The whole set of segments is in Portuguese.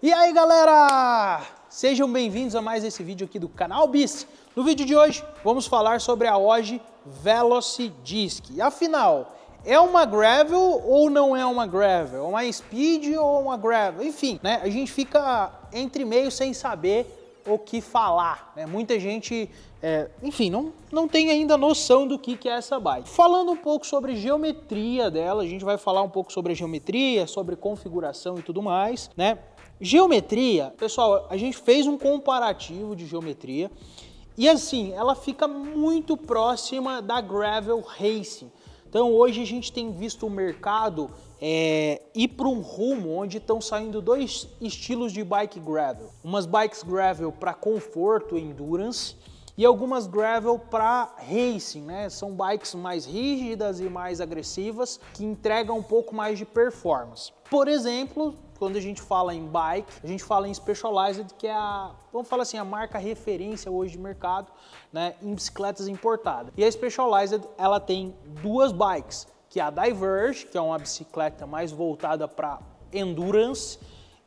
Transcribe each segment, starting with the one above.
E aí galera, sejam bem-vindos a mais esse vídeo aqui do canal Bis. No vídeo de hoje vamos falar sobre a Velocity Disc. Afinal, é uma gravel ou não é uma gravel? É uma speed ou uma gravel? Enfim, né? A gente fica entre meio sem saber o que falar. Né? Muita gente, é, enfim, não, não tem ainda noção do que, que é essa bike. Falando um pouco sobre geometria dela, a gente vai falar um pouco sobre a geometria, sobre configuração e tudo mais, né? Geometria, pessoal, a gente fez um comparativo de geometria e assim, ela fica muito próxima da gravel racing. Então hoje a gente tem visto o mercado é, ir para um rumo onde estão saindo dois estilos de bike gravel. Umas bikes gravel para conforto, endurance, e algumas gravel para racing, né? São bikes mais rígidas e mais agressivas que entregam um pouco mais de performance. Por exemplo, quando a gente fala em bike, a gente fala em Specialized, que é a, vamos falar assim, a marca referência hoje de mercado, né, em bicicletas importadas. E a Specialized, ela tem duas bikes, que é a Diverge, que é uma bicicleta mais voltada para endurance,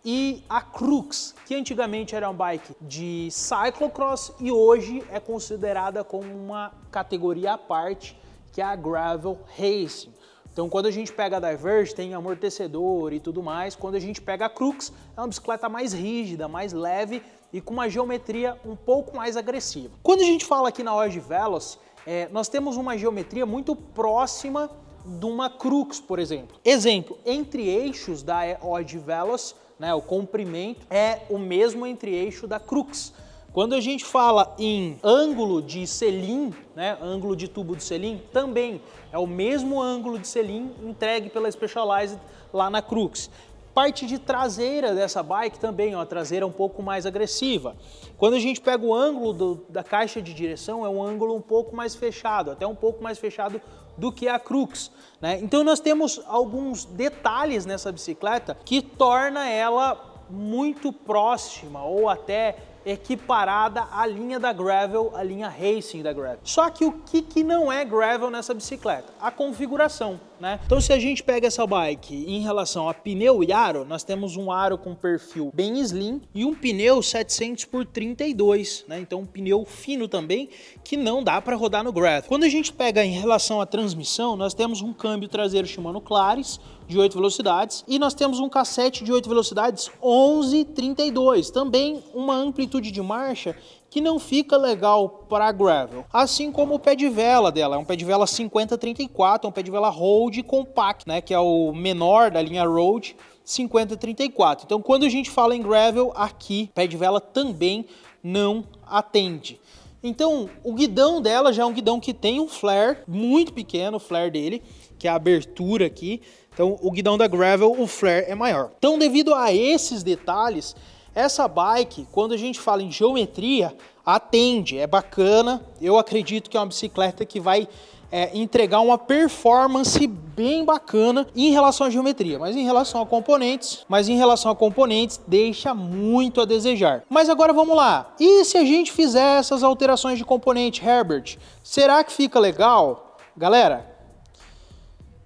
e a Crux, que antigamente era um bike de cyclocross e hoje é considerada como uma categoria à parte, que é a gravel racing. Então, quando a gente pega a Diverge, tem amortecedor e tudo mais. Quando a gente pega a Crux, é uma bicicleta mais rígida, mais leve e com uma geometria um pouco mais agressiva. Quando a gente fala aqui na Orge Velos é, nós temos uma geometria muito próxima de uma Crux, por exemplo. Exemplo, entre eixos da Odd Velos né, o comprimento, é o mesmo entre eixo da crux. Quando a gente fala em ângulo de selim, né, ângulo de tubo de selim, também é o mesmo ângulo de selim entregue pela Specialized lá na Crux. Parte de traseira dessa bike também, ó, a traseira um pouco mais agressiva. Quando a gente pega o ângulo do, da caixa de direção, é um ângulo um pouco mais fechado, até um pouco mais fechado do que a Crux. Né? Então nós temos alguns detalhes nessa bicicleta que torna ela muito próxima ou até equiparada à linha da gravel, à linha racing da gravel. Só que o que, que não é gravel nessa bicicleta? A configuração né? Então se a gente pega essa bike em relação a pneu e aro, nós temos um aro com perfil bem slim e um pneu 700 por 32, né? Então um pneu fino também que não dá para rodar no gravel. Quando a gente pega em relação à transmissão, nós temos um câmbio traseiro Shimano Claris de 8 velocidades e nós temos um cassete de 8 velocidades 1132, também uma amplitude de marcha que não fica legal para gravel, assim como o pé de vela dela, é um pé de vela 5034, é um pé de vela de Compact, né, que é o menor da linha Road 5034. Então, quando a gente fala em gravel, aqui pé de vela também não atende. Então, o guidão dela já é um guidão que tem um flare muito pequeno, o flare dele, que é a abertura aqui. Então, o guidão da gravel, o flare é maior. Então, devido a esses detalhes, essa bike, quando a gente fala em geometria, atende, é bacana. Eu acredito que é uma bicicleta que vai é, entregar uma performance bem bacana em relação à geometria, mas em relação a componentes, mas em relação a componentes deixa muito a desejar. Mas agora vamos lá. E se a gente fizer essas alterações de componente, Herbert? Será que fica legal? Galera,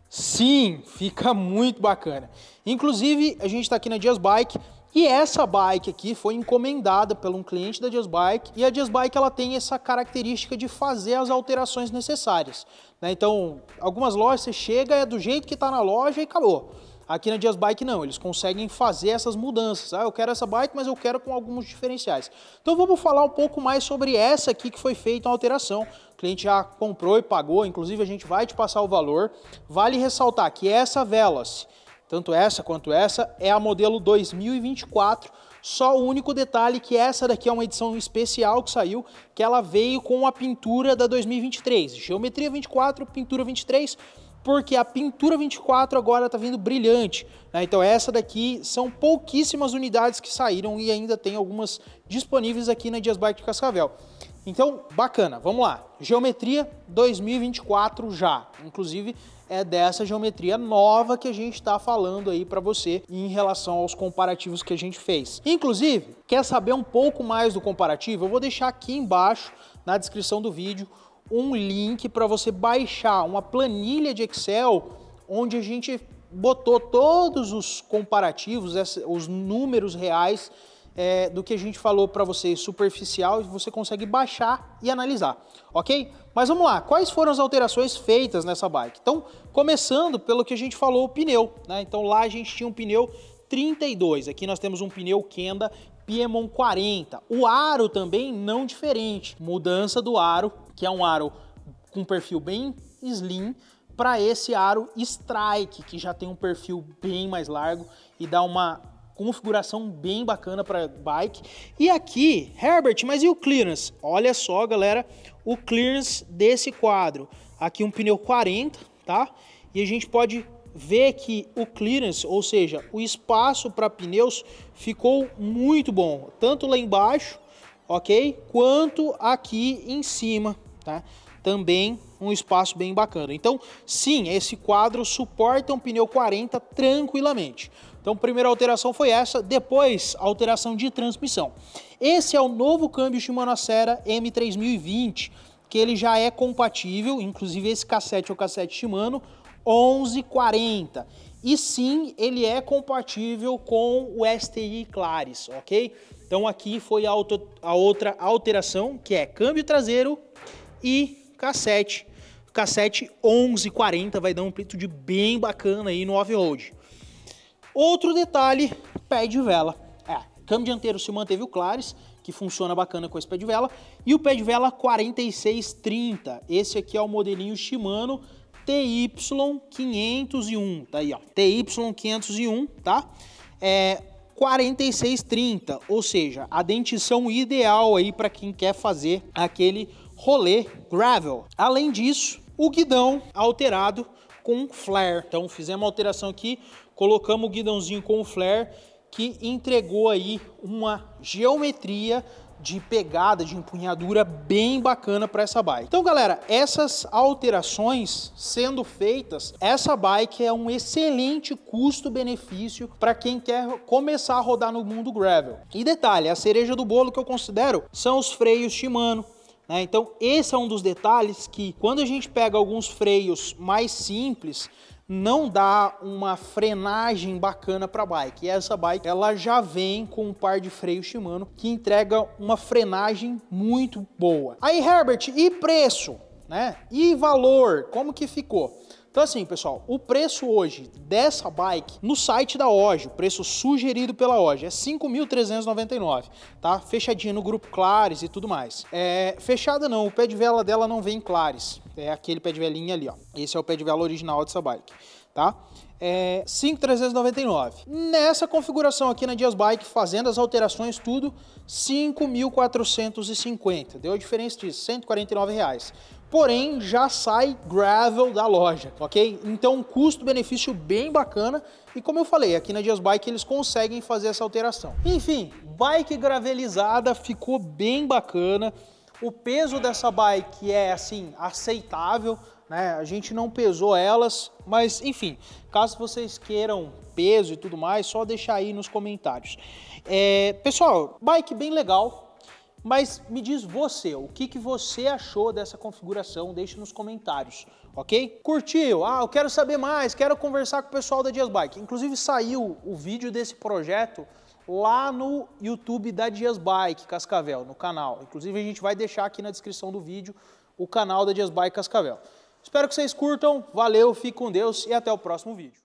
sim, fica muito bacana. Inclusive, a gente está aqui na Dias Bike e essa bike aqui foi encomendada por um cliente da Just Bike e a Just Bike ela tem essa característica de fazer as alterações necessárias. Né? Então, algumas lojas você chega, é do jeito que está na loja e acabou. Aqui na Just Bike não, eles conseguem fazer essas mudanças. Ah, eu quero essa bike, mas eu quero com alguns diferenciais. Então vamos falar um pouco mais sobre essa aqui que foi feita uma alteração. O cliente já comprou e pagou, inclusive a gente vai te passar o valor. Vale ressaltar que essa Veloce tanto essa quanto essa, é a modelo 2024. Só o único detalhe que essa daqui é uma edição especial que saiu, que ela veio com a pintura da 2023. Geometria 24, pintura 23, porque a pintura 24 agora está vindo brilhante. Né? Então essa daqui são pouquíssimas unidades que saíram e ainda tem algumas disponíveis aqui na Dias Bike de Cascavel. Então, bacana, vamos lá. Geometria 2024 já. Inclusive, é dessa geometria nova que a gente está falando aí para você em relação aos comparativos que a gente fez. Inclusive, quer saber um pouco mais do comparativo? Eu vou deixar aqui embaixo na descrição do vídeo um link para você baixar uma planilha de Excel onde a gente botou todos os comparativos, os números reais é, do que a gente falou para vocês superficial e você consegue baixar e analisar, ok? Mas vamos lá, quais foram as alterações feitas nessa bike? Então, começando pelo que a gente falou, o pneu, né? Então lá a gente tinha um pneu 32, aqui nós temos um pneu Kenda Piemon 40. O aro também não diferente, mudança do aro, que é um aro com perfil bem slim, para esse aro Strike, que já tem um perfil bem mais largo e dá uma configuração bem bacana para bike. E aqui, Herbert, mas e o clearance? Olha só, galera, o clearance desse quadro. Aqui um pneu 40, tá? E a gente pode ver que o clearance, ou seja, o espaço para pneus ficou muito bom, tanto lá embaixo, ok? Quanto aqui em cima, tá? Também um espaço bem bacana. Então, sim, esse quadro suporta um pneu 40 tranquilamente. Então, primeira alteração foi essa, depois alteração de transmissão. Esse é o novo câmbio Shimano Acera M3020, que ele já é compatível, inclusive esse cassete é o cassete Shimano 1140. E sim, ele é compatível com o STI Claris, ok? Então aqui foi a, auto, a outra alteração, que é câmbio traseiro e K7. K7 1140 vai dar um amplitude bem bacana aí no off-road. Outro detalhe, pé de vela. É, câmbio dianteiro se manteve o Clares, que funciona bacana com esse pé de vela, e o pé de vela 4630. Esse aqui é o modelinho Shimano TY501, tá aí, ó. TY501, tá? É 4630, ou seja, a dentição ideal aí para quem quer fazer aquele rolê gravel. Além disso, o guidão alterado com flare. Então fizemos uma alteração aqui, colocamos o guidãozinho com flare que entregou aí uma geometria de pegada, de empunhadura bem bacana para essa bike. Então, galera, essas alterações sendo feitas, essa bike é um excelente custo-benefício para quem quer começar a rodar no mundo gravel. E detalhe, a cereja do bolo que eu considero são os freios Shimano, né? Então, esse é um dos detalhes que, quando a gente pega alguns freios mais simples, não dá uma frenagem bacana para a bike. E essa bike ela já vem com um par de freio Shimano que entrega uma frenagem muito boa. Aí Herbert, e preço, né? E valor, como que ficou? Então assim, pessoal, o preço hoje dessa bike no site da OG, o preço sugerido pela OG é 5.399, tá? Fechadinha no grupo Clares e tudo mais. É, fechada não, o pé de vela dela não vem em Clares, é aquele pé de velinha ali, ó. Esse é o pé de vela original dessa bike, tá? é 5.399. Nessa configuração aqui na Dias Bike, fazendo as alterações, tudo, 5.450. Deu a diferença de 149 reais porém já sai gravel da loja, ok? Então custo-benefício bem bacana e como eu falei, aqui na Dias Bike eles conseguem fazer essa alteração. Enfim, bike gravelizada ficou bem bacana, o peso dessa bike é assim aceitável, né? A gente não pesou elas, mas enfim, caso vocês queiram peso e tudo mais, só deixar aí nos comentários. É, pessoal, bike bem legal, mas me diz você, o que, que você achou dessa configuração? Deixe nos comentários, ok? Curtiu? Ah, eu quero saber mais, quero conversar com o pessoal da Dias Bike. Inclusive saiu o vídeo desse projeto lá no YouTube da Dias Bike Cascavel, no canal. Inclusive a gente vai deixar aqui na descrição do vídeo o canal da Dias Bike Cascavel. Espero que vocês curtam, valeu, fique com Deus e até o próximo vídeo.